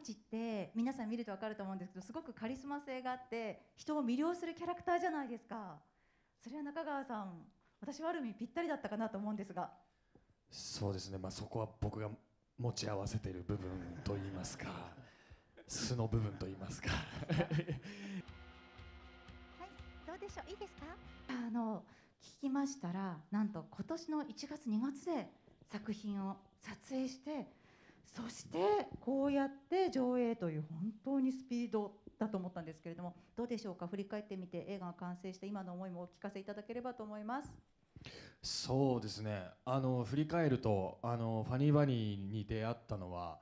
ちって皆さん見ると分かると思うんですけどすごくカリスマ性があって人を魅了するキャラクターじゃないですかそれは中川さん私はある意味ぴったりだったかなと思うんですがそうですねまあそこは僕が持ち合わせている部分といいますか 素の部分といいますか はいどうでしょういいですかあの聞きましたらなんと今年の1月2月で作品を撮影してそしてこうやって上映という本当にスピードだと思ったんですけれどもどうでしょうか振り返ってみて映画が完成した今の思いもお聞かせいただければと思います。そうですねあの振り返るとあのファニーバニーに出会ったのは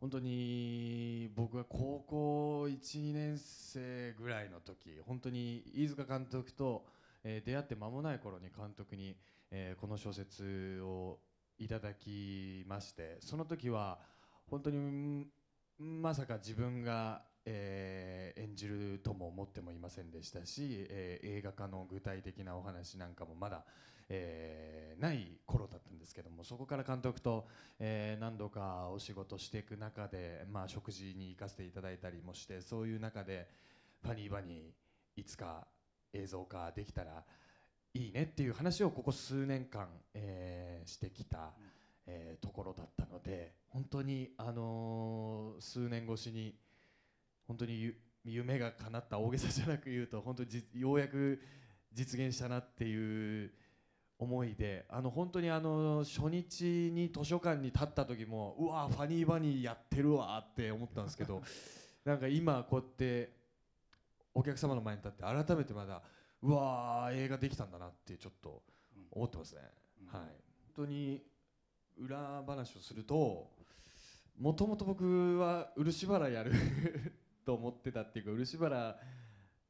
本当に僕が高校12年生ぐらいの時本当に飯塚監督と、えー、出会って間もない頃に監督に、えー、この小説をいただきましてその時は本当にまさか自分が、えー、演じるとも思ってもいませんでしたし、えー、映画化の具体的なお話なんかもまだ、えー、ない頃だったんですけどもそこから監督と、え何度かお仕事していく中で、まあ、食事に行かせていただいたりもしてそういう中で「ファニーバニーいつか映像化できたら」いいねっていう話をここ数年間、えー、してきた、えー、ところだったので本当に、あのー、数年越しに本当に夢が叶った大げさじゃなく言うと本当にようやく実現したなっていう思いであの本当にあの初日に図書館に立った時もうわファニーバニーやってるわって思ったんですけどなんか今こうやってお客様の前に立って改めてまだ。うわ映画できたんだなってちょっと思ってますね、うん、はい、本当に裏話をするともともと僕は漆原やる と思ってたっていうか漆原っ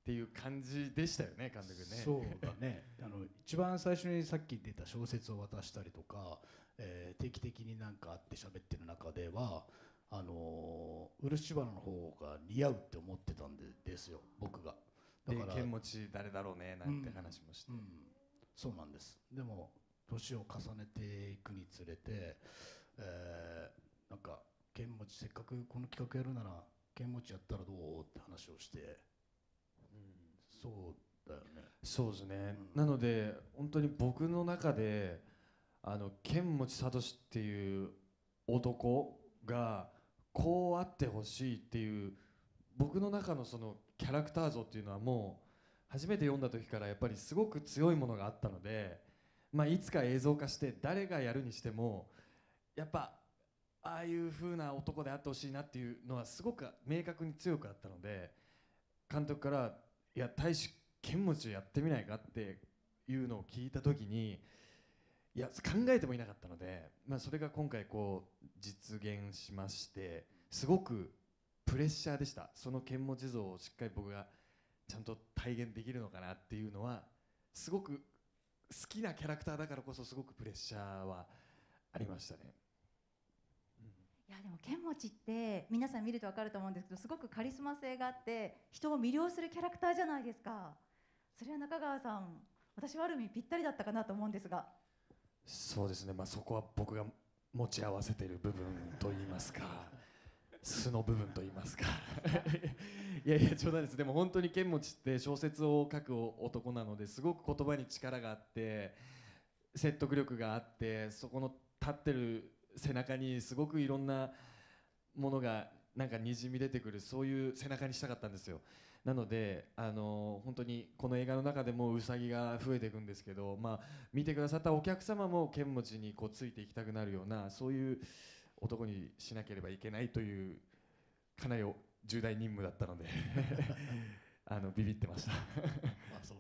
ていう感じでしたよね監督ねそうだね あの一番最初にさっき出た小説を渡したりとか、えー、定期的になんかあって喋ってる中ではあの漆原の方が似合うって思ってたんでですよ僕がだから剣持ち誰だろうねなんて話もして、うんうん、そうなんですでも年を重ねていくにつれて、えー、なんか剣持せっかくこの企画やるなら剣持やったらどうって話をして、うん、そうだよねそうですね、うん、なので本当に僕の中であの剣持聡っていう男がこうあってほしいっていう僕の中のそのキャラクター像っていうのはもう初めて読んだ時からやっぱりすごく強いものがあったので、まあ、いつか映像化して誰がやるにしてもやっぱああいう風な男であってほしいなっていうのはすごく明確に強くあったので監督から「いや大使剣持をやってみないか?」っていうのを聞いた時にいや考えてもいなかったので、まあ、それが今回こう実現しましてすごくプレッシャーでしたその剣持像をしっかり僕がちゃんと体現できるのかなっていうのはすごく好きなキャラクターだからこそすごくプレッシャーはありましたね。いやでも剣持って皆さん見ると分かると思うんですけどすごくカリスマ性があって人を魅了するキャラクターじゃないですかそれは中川さん私はある意味ぴったりだったかなと思うんですがそうですねまあそこは僕が持ち合わせてる部分といいますか素の部分と言いますか いやいや冗談ですでも本当に剣持って小説を書く男なのですごく言葉に力があって説得力があってそこの立ってる背中にすごくいろんなものがなんかにじみ出てくるそういう背中にしたかったんですよなのであの本当にこの映画の中でもうさぎが増えていくんですけど、まあ、見てくださったお客様も剣持にこうついていきたくなるようなそういう男にしなければいけないというかなり重大任務だったので あのビビってました まあそう